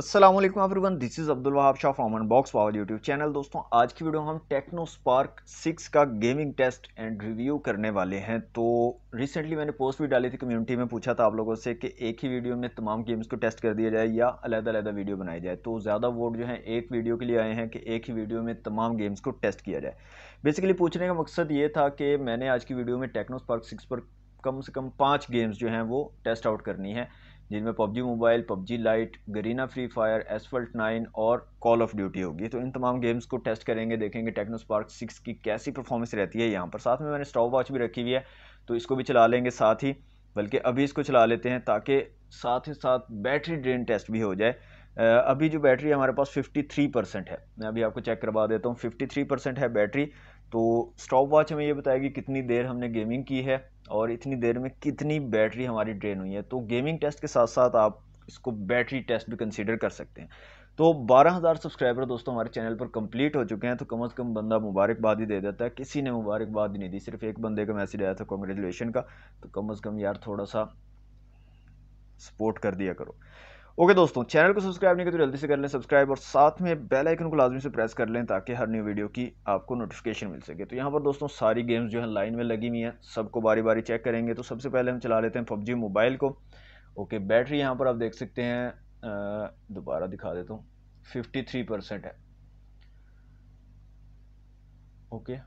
Aslam everyone this is Abdul Wahab Shah from unbox power YouTube channel दोस्तों आज की वीडियो में हम टेक्नो स्पार्क सिक्स का गेमिंग टेस्ट एंड रिव्यू करने वाले हैं तो रिसेंटली मैंने पोस्ट भी डाली थी कम्युनिटी में पूछा था आप लोगों से कि एक ही वीडियो में तमाम गेम्स को टेस्ट कर दिया जाए या अलग अलग वीडियो बनाई जाए तो ज़्यादा वोट जो है एक वीडियो के लिए आए हैं कि एक ही वीडियो में तमाम गेम्स को टेस्ट किया जाए बेसिकली पूछने का मकसद ये था कि मैंने आज की वीडियो में टेक्नो स्पार्क सिक्स पर कम से कम पाँच गेम्स जो हैं वो टेस्ट आउट करनी है जिनमें PUBG mobile PUBG lite Garena free fire Asphalt nine और कॉल ऑफ ड्यूटी होगी तो इन तमाम गेम्स को टेस्ट करेंगे देखेंगे टेक्नो स्पार्क सिक्स की कैसी परफॉर्मेंस रहती है यहाँ पर साथ में मैंने स्टॉप वॉच भी रखी हुई है तो इसको भी चला लेंगे साथ ही बल्कि अभी इसको चला लेते हैं ताकि साथ ही साथ बैटरी ड्रेन टेस्ट भी हो जाए अभी जो बैटरी हमारे पास फिफ्टी परसेंट है मैं अभी आपको चेक करवा देता हूँ फिफ्टी परसेंट है बैटरी तो स्टॉप वॉच हमें ये बताएगी कितनी देर हमने गेमिंग की है और इतनी देर में कितनी बैटरी हमारी ड्रेन हुई है तो गेमिंग टेस्ट के साथ साथ आप इसको बैटरी टेस्ट भी कंसिडर कर सकते हैं तो 12000 सब्सक्राइबर दोस्तों हमारे चैनल पर कंप्लीट हो चुके हैं तो कम से कम बंदा मुबारकबाद ही दे देता है किसी ने मुबारकबाद ही नहीं दी सिर्फ एक बंदे का मैसेज आया था कॉन्ग्रेचुलेशन का तो कम से कम यार थोड़ा सा सपोर्ट कर दिया करो ओके दोस्तों चैनल को सब्सक्राइब नहीं करते तो जल्दी से कर लें सब्सक्राइब और साथ में बेल आइकन को लाजमी से प्रेस कर लें ताकि हर न्यू वीडियो की आपको नोटिफिकेशन मिल सके तो यहाँ पर दोस्तों सारी गेम्स जो है लाइन में लगी हुई हैं सबको बारी बारी चेक करेंगे तो सबसे पहले हम चला लेते हैं पबजी मोबाइल को ओके बैटरी यहाँ पर आप देख सकते हैं दोबारा दिखा देता हूँ फिफ्टी थ्री परसेंट है ओके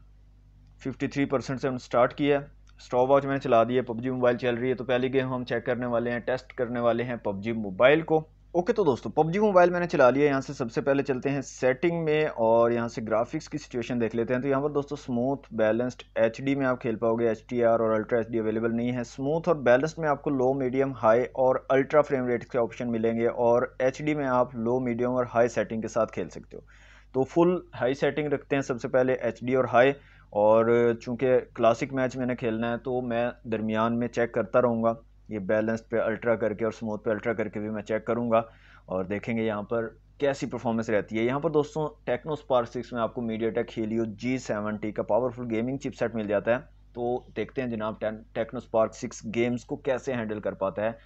फिफ्टी थ्री परसेंट से हम स्टार्ट किया स्टॉप वॉच मैंने चला दी है पबजी मोबाइल चल रही है तो पहली गेम हम चेक करने वाले हैं टेस्ट करने वाले हैं पबजी मोबाइल को ओके तो दोस्तों पबजी मोबाइल मैंने चला लिया यहाँ से सबसे पहले चलते हैं सेटिंग में और यहाँ से ग्राफिक्स की सिचुएशन देख लेते हैं तो यहाँ पर दोस्तों स्मूथ बैलेंस्ड एच में आप खेल पाओगे एच और अल्ट्रा एच अवेलेबल नहीं है स्मूथ और बैलेंस्ड में आपको लो मीडियम हाई और अल्ट्रा फ्रेम रेट के ऑप्शन मिलेंगे और एच में आप लो मीडियम और हाई सेटिंग के साथ खेल सकते हो तो फुल हाई सेटिंग रखते हैं सबसे पहले एच और हाई और चूँकि क्लासिक मैच मैंने खेलना है तो मैं दरमियान में चेक करता रहूँगा ये बैलेंस पे अल्ट्रा करके और स्मूथ पे अल्ट्रा करके भी मैं चेक करूँगा और देखेंगे यहाँ पर कैसी परफॉर्मेंस रहती है यहाँ पर दोस्तों टेक्नो स्पार सिक्स में आपको MediaTek Helio G seventy का पावरफुल गेमिंग चिपसेट मिल जाता है तो देखते हैं जनाब टेक्नो स्पार्क सिक्स गेम्स को कैसे हैंडल कर पाता है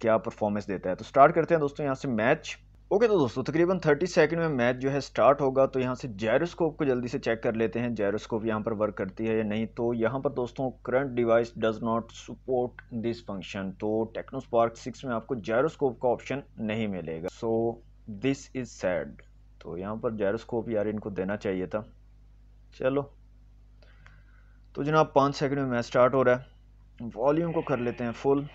क्या परफॉर्मेंस देता है तो स्टार्ट करते हैं दोस्तों यहाँ से मैच ओके तो दोस्तों तकरीबन 30 सेकंड में मैच जो है स्टार्ट होगा तो यहाँ से जैरोस्कोप को जल्दी से चेक कर लेते हैं जैरोस्कोप यहाँ पर वर्क करती है या नहीं तो यहाँ पर दोस्तों current device does not support this function तो टेक्नो स्पार्क सिक्स में आपको जैरोस्कोप का ऑप्शन नहीं मिलेगा सो दिस इज़ सैड तो यहाँ पर जैरोस्कोप यार इनको देना चाहिए था चलो तो जनाब पाँच सेकेंड में मैच स्टार्ट हो रहा है वॉल्यूम को कर लेते हैं फुल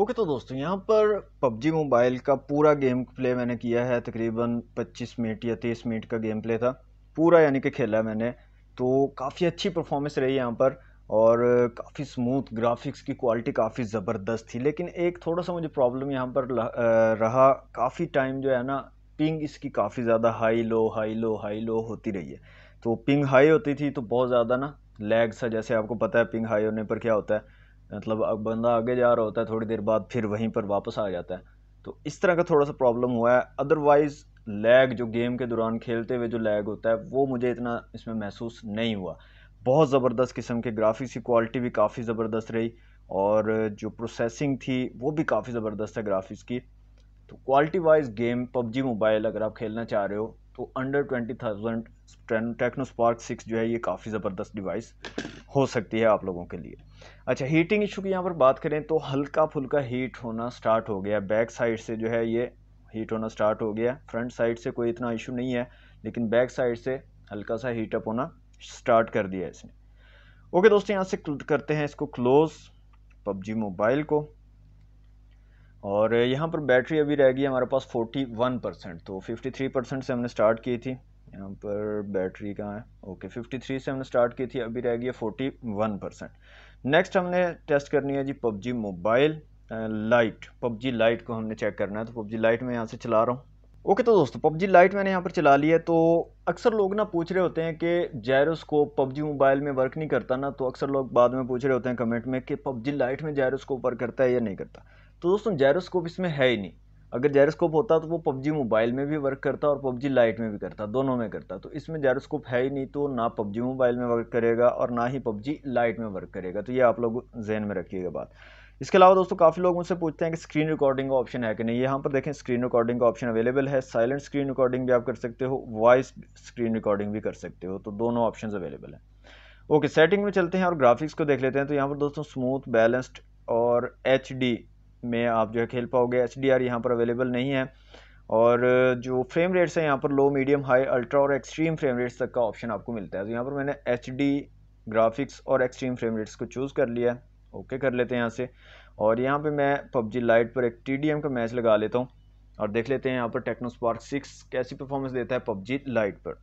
ओके तो दोस्तों यहाँ पर पबजी मोबाइल का पूरा गेम प्ले मैंने किया है तकरीबन 25 मिनट या 30 मिनट का गेम प्ले था पूरा यानी कि खेला मैंने तो काफ़ी अच्छी परफॉर्मेंस रही यहाँ पर और काफ़ी स्मूथ ग्राफिक्स की क्वालिटी काफ़ी ज़बरदस्त थी लेकिन एक थोड़ा सा मुझे प्रॉब्लम यहाँ पर रहा काफ़ी टाइम जो है ना पिंग इसकी काफ़ी ज़्यादा high low high low high low होती रही है तो पिंग हाई होती थी तो बहुत ज़्यादा ना लैग सा जैसे आपको पता है पिंग हाई होने पर क्या होता है मतलब अब बंदा आगे जा रहा होता है थोड़ी देर बाद फिर वहीं पर वापस आ जाता है तो इस तरह का थोड़ा सा प्रॉब्लम हुआ है अदरवाइज़ लैग जो गेम के दौरान खेलते हुए जो लैग होता है वो मुझे इतना इसमें महसूस नहीं हुआ बहुत ज़बरदस्त किस्म के ग्राफिक्स की क्वालिटी भी काफ़ी ज़बरदस्त रही और जो प्रोसेसिंग थी वो भी काफ़ी ज़बरदस्त है ग्राफिक्स की तो quality wise game PUBG mobile अगर आप खेलना चाह रहे हो तो under twenty thousand Tecno Spark six जो है ये काफ़ी ज़बरदस्त डिवाइस हो सकती है आप लोगों के लिए अच्छा हीटिंग इशू की यहाँ पर बात करें तो हल्का फुल्का हीट होना स्टार्ट हो गया बैक साइड से जो है ये हीट होना स्टार्ट हो गया फ्रंट साइड से कोई इतना इशू नहीं है लेकिन बैक साइड से हल्का सा हीटअप होना स्टार्ट कर दिया इसने ओके दोस्तों यहाँ से करते हैं इसको क्लोज़ पबजी मोबाइल को और यहाँ पर बैटरी अभी रह गई हमारे पास 41 परसेंट तो 53 परसेंट से हमने स्टार्ट की थी यहाँ पर बैटरी कहाँ है ओके 53 से हमने स्टार्ट की थी अभी रह गई है 41 परसेंट नेक्स्ट हमने टेस्ट करनी है जी PUBG mobile lite PUBG lite को हमने चेक करना है तो पबजी लाइट में यहाँ से चला रहा हूँ ओके okay, तो दोस्तों पबजी लाइट मैंने यहाँ पर चला ली है तो अक्सर लोग ना पूछ रहे होते हैं कि जायरोस्कोप पबजी मोबाइल में वर्क नहीं करता ना तो अक्सर लोग बाद में पूछ रहे होते हैं कमेंट में कि पबजी लाइट में जायरोस्कोप वर्क करता है या नहीं करता तो दोस्तों जैरोस्कोप इसमें है ही नहीं अगर जैरोस्कोप होता तो वो पबजी मोबाइल में भी वर्क करता और पबजी लाइट में भी करता दोनों में करता तो इसमें जैरोस्कोप है ही नहीं तो ना पबजी मोबाइल में वर्क करेगा और ना ही पबजी लाइट में वर्क करेगा तो ये आप लोग जहन में रखिएगा बात इसके अलावा दोस्तों काफ़ी लोग मुझसे पूछते हैं कि स्क्रीन रिकॉर्डिंग का ऑप्शन है कि नहीं यहाँ पर देखें स्क्रीन रिकॉर्डिंग का ऑप्शन अवेलेबल है साइलेंट स्क्रीन रिकॉर्डिंग भी आप कर सकते हो वॉइस स्क्रीन रिकॉर्डिंग भी कर सकते हो तो दोनों ऑप्शन अवेलेबल हैं ओके सेटिंग में चलते हैं और ग्राफिक्स को देख लेते हैं तो यहाँ पर दोस्तों स्मूथ बैलेंस्ड और एच में आप जो है खेल पाओगे एच डी आर यहाँ पर अवेलेबल नहीं है और जो फ्रेम रेट्स हैं यहाँ पर लो मीडियम हाई अल्ट्रा और एक्सट्रीम फ्रेम रेट्स तक का ऑप्शन आपको मिलता है तो यहाँ पर मैंने एच डी ग्राफिक्स और एक्सट्रीम फ्रेम रेट्स को चूज़ कर लिया ओके कर लेते हैं यहाँ से और यहाँ पर मैं पबजी लाइट पर एक टी डी एम का मैच लगा लेता हूँ और देख लेते हैं यहाँ पर टेक्नो स्पार्क सिक्स कैसी परफॉर्मेंस देता है पबजी लाइट पर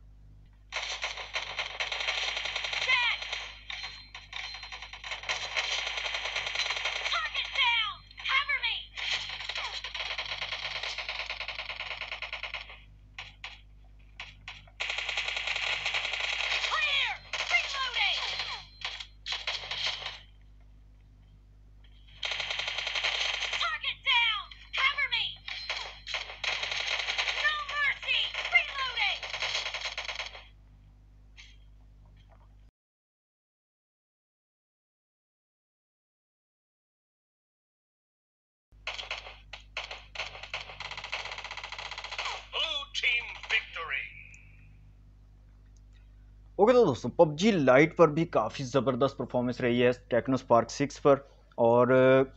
ओके तो दोस्तों पबजी लाइट पर भी काफ़ी ज़बरदस्त परफॉर्मेंस रही है टेक्नो स्पार्क सिक्स पर और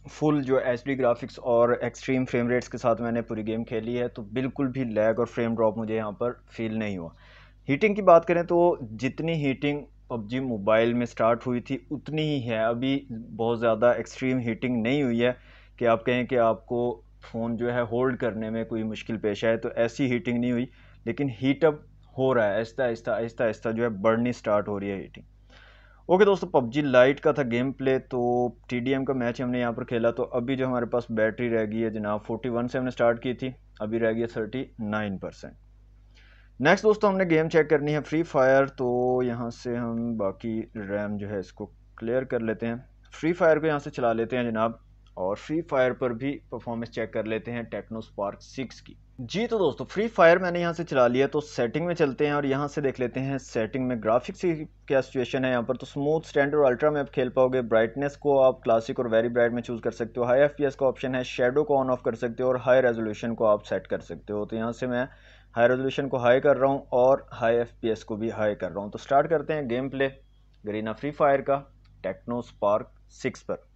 फुल uh, जो एच डी ग्राफिक्स और एक्सट्रीम फ्रेम रेट्स के साथ मैंने पूरी गेम खेली है तो बिल्कुल भी लैग और फ्रेम ड्रॉप मुझे यहाँ पर फील नहीं हुआ हीटिंग की बात करें तो जितनी हीटिंग पबजी मोबाइल में स्टार्ट हुई थी उतनी ही है अभी बहुत ज़्यादा एक्सट्रीम हीटिंग नहीं हुई है कि आप कहें कि आपको फ़ोन जो है होल्ड करने में कोई मुश्किल पेश आए तो ऐसी हीटिंग नहीं हुई लेकिन हीटअप हो रहा है आहिस्ता आहिस्ता आहिस्ता आहिस्ता जो है बढ़नी स्टार्ट हो रही है हीटिंग ओके okay, दोस्तों पबजी लाइट का था गेम प्ले तो टी का मैच हमने यहाँ पर खेला तो अभी जो हमारे पास बैटरी रह गई है जनाब 41 से हमने स्टार्ट की थी अभी रह गई है थर्टी परसेंट नेक्स्ट दोस्तों हमने गेम चेक करनी है फ्री फायर तो यहाँ से हम बाकी रैम जो है इसको क्लियर कर लेते हैं फ्री फायर को यहाँ से चला लेते हैं जनाब और फ्री फायर पर भी परफॉर्मेंस चेक कर लेते हैं टेक्नो स्पार्क सिक्स की जी तो दोस्तों फ्री फायर मैंने यहाँ से चला लिया तो सेटिंग में चलते हैं और यहाँ से देख लेते हैं सेटिंग में ग्राफिक्स की क्या सिचुएशन है यहाँ पर तो स्मूथ स्टैंड और अल्ट्रा में आप खेल पाओगे ब्राइटनेस को आप क्लासिक और वेरी ब्राइट में चूज़ कर सकते हो हाई एफ का ऑप्शन है शेडो को ऑन ऑफ कर सकते हो और हाई रेजोल्यूशन को आप सेट कर सकते हो तो यहाँ से मैं हाई रेजोल्यूशन को हाई कर रहा हूँ और हाई एफ को भी हाई कर रहा हूँ तो स्टार्ट करते हैं game play Garena free fire का टेक्नो स्पार्क सिक्स पर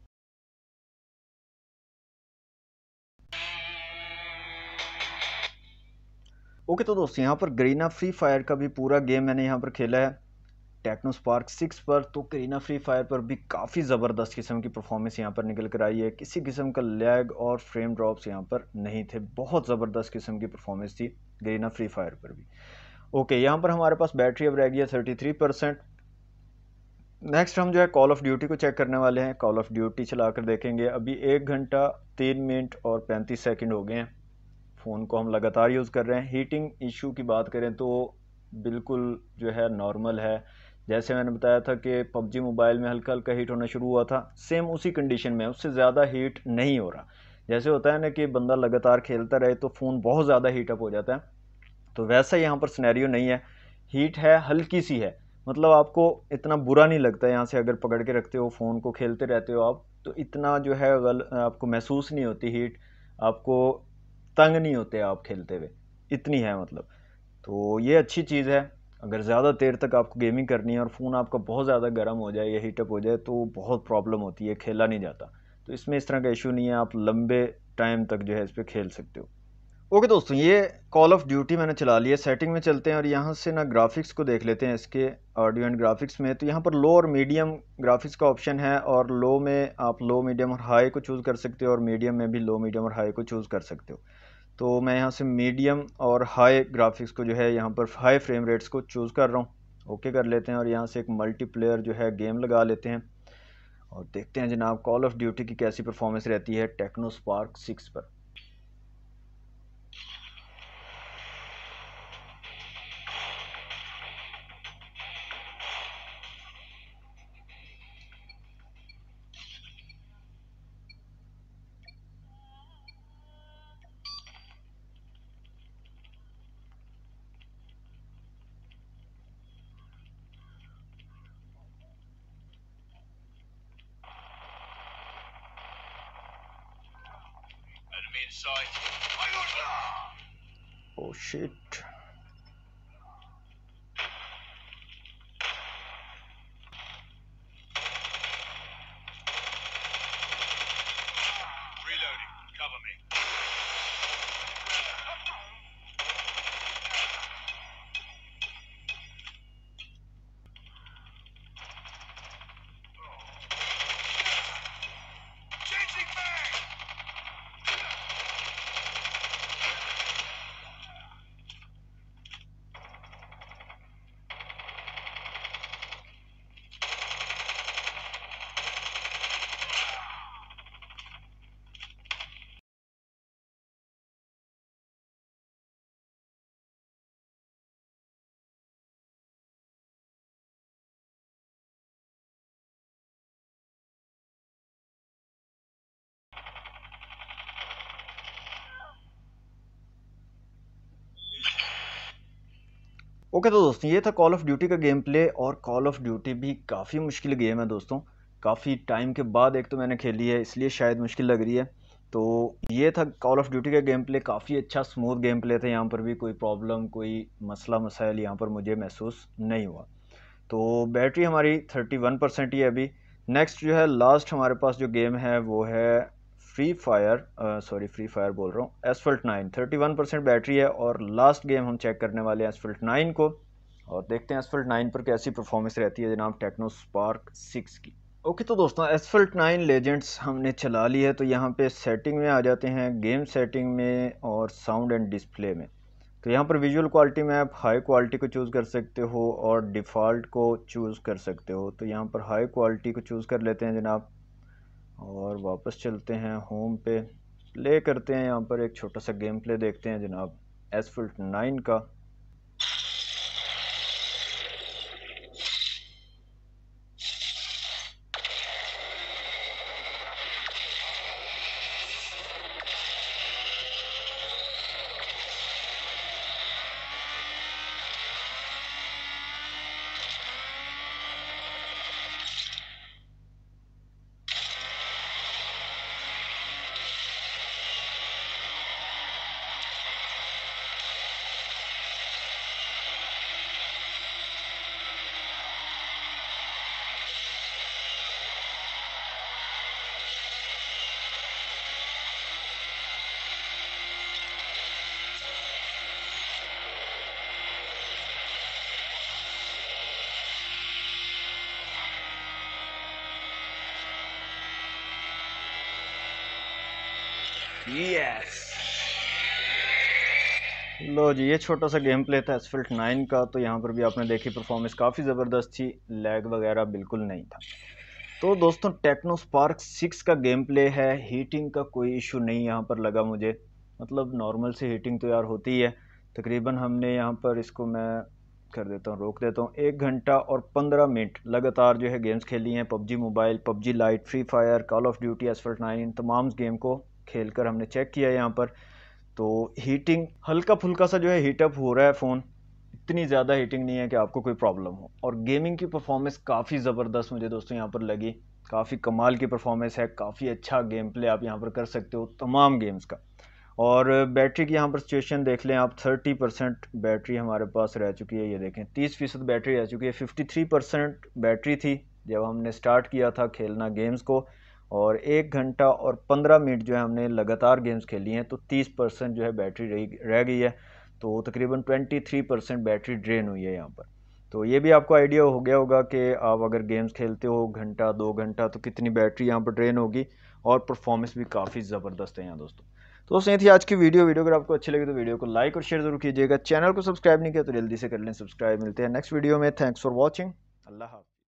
ओके तो दोस्तों यहाँ पर ग्रीना फ्री फायर का भी पूरा गेम मैंने यहाँ पर खेला है टेक्नो स्पार्क सिक्स पर तो करीना फ्री फायर पर भी काफ़ी ज़बरदस्त किस्म की परफॉर्मेंस यहाँ पर निकल कर आई है किसी किस्म का लैग और फ्रेम ड्रॉप्स यहाँ पर नहीं थे बहुत ज़बरदस्त किस्म की परफॉर्मेंस थी करीना फ्री फायर पर भी ओके यहाँ पर हमारे पास बैटरी अब रह गई है थर्टी थ्री परसेंट नेक्स्ट हम जो है कॉल ऑफ़ ड्यूटी को चेक करने वाले हैं कॉल ऑफ़ ड्यूटी चला कर देखेंगे अभी एक घंटा तीन मिनट और पैंतीस सेकेंड हो गए हैं फ़ोन को हम लगातार यूज़ कर रहे हैं हीटिंग इशू की बात करें तो बिल्कुल जो है नॉर्मल है जैसे मैंने बताया था कि पबजी मोबाइल में हल्का हल्का हीट होना शुरू हुआ था सेम उसी कंडीशन में उससे ज़्यादा हीट नहीं हो रहा जैसे होता है ना कि बंदा लगातार खेलता रहे तो फ़ोन बहुत ज़्यादा हीटअप हो जाता है तो वैसा यहाँ पर स्नैरियो नहीं है हीट है हल्की सी है मतलब आपको इतना बुरा नहीं लगता यहाँ से अगर पकड़ के रखते हो फ़ोन को खेलते रहते हो आप तो इतना जो है गल आपको महसूस नहीं होती हीट आपको तंग नहीं होते आप खेलते हुए इतनी है मतलब तो ये अच्छी चीज़ है अगर ज़्यादा देर तक आपको गेमिंग करनी है और फ़ोन आपका बहुत ज़्यादा गर्म हो जाए या हीटअप हो जाए तो बहुत प्रॉब्लम होती है खेला नहीं जाता तो इसमें इस तरह का इशू नहीं है आप लंबे टाइम तक जो है इस पर खेल सकते हो ओके दोस्तों ये कॉल ऑफ ड्यूटी मैंने चला लिया सेटिंग में चलते हैं और यहाँ से ना ग्राफिक्स को देख लेते हैं इसके ऑडियो एंड ग्राफिक्स में तो यहाँ पर लो और मीडियम ग्राफिक्स का ऑप्शन है और लो में आप लो मीडियम और हाई को चूज़ कर सकते हो और मीडियम में भी लो मीडियम और हाई को चूज़ कर सकते हो तो मैं यहाँ से मीडियम और हाई ग्राफिक्स को जो है यहाँ पर हाई फ्रेम रेट्स को चूज़ कर रहा हूँ ओके कर लेते हैं और यहाँ से एक मल्टीप्लेयर जो है गेम लगा लेते हैं और देखते हैं जनाब कॉल ऑफ ड्यूटी की कैसी परफॉर्मेंस रहती है टेक्नो स्पार्क सिक्स पर side. Oh shit. ओके तो दोस्तों ये था कॉल ऑफ ड्यूटी का गेम प्ले और कॉल ऑफ ड्यूटी भी काफ़ी मुश्किल गेम है दोस्तों काफ़ी टाइम के बाद एक तो मैंने खेली है इसलिए शायद मुश्किल लग रही है तो ये था कॉल ऑफ ड्यूटी का गेम प्ले काफ़ी अच्छा स्मूथ गेम प्ले था यहाँ पर भी कोई प्रॉब्लम कोई मसला मसाइल यहाँ पर मुझे महसूस नहीं हुआ तो बैटरी हमारी थर्टी वन परसेंट ही है अभी नेक्स्ट जो है लास्ट हमारे पास जो गेम है वो है free fire sorry free fire बोल रहा हूँ Asphalt nine thirty one percent battery है और लास्ट गेम हम चेक करने वाले हैं एसफल्ट नाइन को और देखते हैं एसफल्ट नाइन पर कैसी परफॉर्मेंस रहती है जनाब टेक्नो स्पार्क सिक्स की ओके तो दोस्तों एसफल्ट नाइन लेजेंड्स हमने चला ली है तो यहाँ पे सेटिंग में आ जाते हैं गेम सेटिंग में और साउंड एंड डिस्प्ले में तो यहाँ पर विजुअल क्वालिटी में आप हाई क्वालिटी को चूज़ कर सकते हो और डिफ़ॉल्ट को चूज़ कर सकते हो तो यहाँ पर हाई क्वालिटी को चूज़ कर लेते हैं जनाब और वापस चलते हैं होम पे प्ले करते हैं यहाँ पर एक छोटा सा गेम प्ले देखते हैं जनाब एसफिल्ट नाइन का यस लो जी ये छोटा सा गेम प्ले था एसफिल्ट नाइन का तो यहाँ पर भी आपने देखी परफॉर्मेंस काफ़ी ज़बरदस्त थी लैग वगैरह बिल्कुल नहीं था तो दोस्तों टेक्नो स्पार्क सिक्स का गेम प्ले है हीटिंग का कोई इशू नहीं यहाँ पर लगा मुझे मतलब नॉर्मल से हीटिंग तो यार होती है तकरीबन हमने यहाँ पर इसको मैं कर देता हूँ रोक देता हूँ एक घंटा और पंद्रह मिनट लगातार जो है गेम्स खेली हैं PUBG mobile PUBG lite free fire call of duty asphalt nine इन तमाम गेम को खेल कर हमने चेक किया यहाँ पर तो हीटिंग हल्का फुल्का सा जो है हीटअप हो रहा है फ़ोन इतनी ज़्यादा हीटिंग नहीं है कि आपको कोई प्रॉब्लम हो और गेमिंग की परफॉर्मेंस काफ़ी ज़बरदस्त मुझे दोस्तों यहाँ पर लगी काफ़ी कमाल की परफॉर्मेंस है काफ़ी अच्छा गेम प्ले आप यहाँ पर कर सकते हो तमाम गेम्स का और बैटरी की यहाँ पर सिचुएशन देख लें आप 30 परसेंट बैटरी हमारे पास रह चुकी है ये देखें 30 फीसद बैटरी रह चुकी है 53 परसेंट बैटरी थी जब हमने स्टार्ट किया था खेलना गेम्स को और एक घंटा और पंद्रह मिनट जो है हमने लगातार गेम्स खेली हैं तो तीस परसेंट जो है बैटरी रही रह गई है तो तकरीबन twenty three percent battery drain हुई है यहाँ पर तो ये भी आपको आइडिया हो गया होगा कि आप अगर गेम्स खेलते हो घंटा दो घंटा तो कितनी बैटरी यहाँ पर ड्रेन होगी और परफॉर्मेंस भी काफ़ी ज़बरदस्त है यहाँ दोस्तों तो दोस्तों ये थी आज की वीडियो वीडियो अगर आपको अच्छी लगी तो वीडियो को लाइक और शेयर जरूर कीजिएगा चैनल को सब्सक्राइब नहीं किया तो जल्दी से कर लें सब्सक्राइब मिलते हैं नेक्स्ट वीडियो में थैंक्स फॉर वॉचिंग अल्लाह हाफ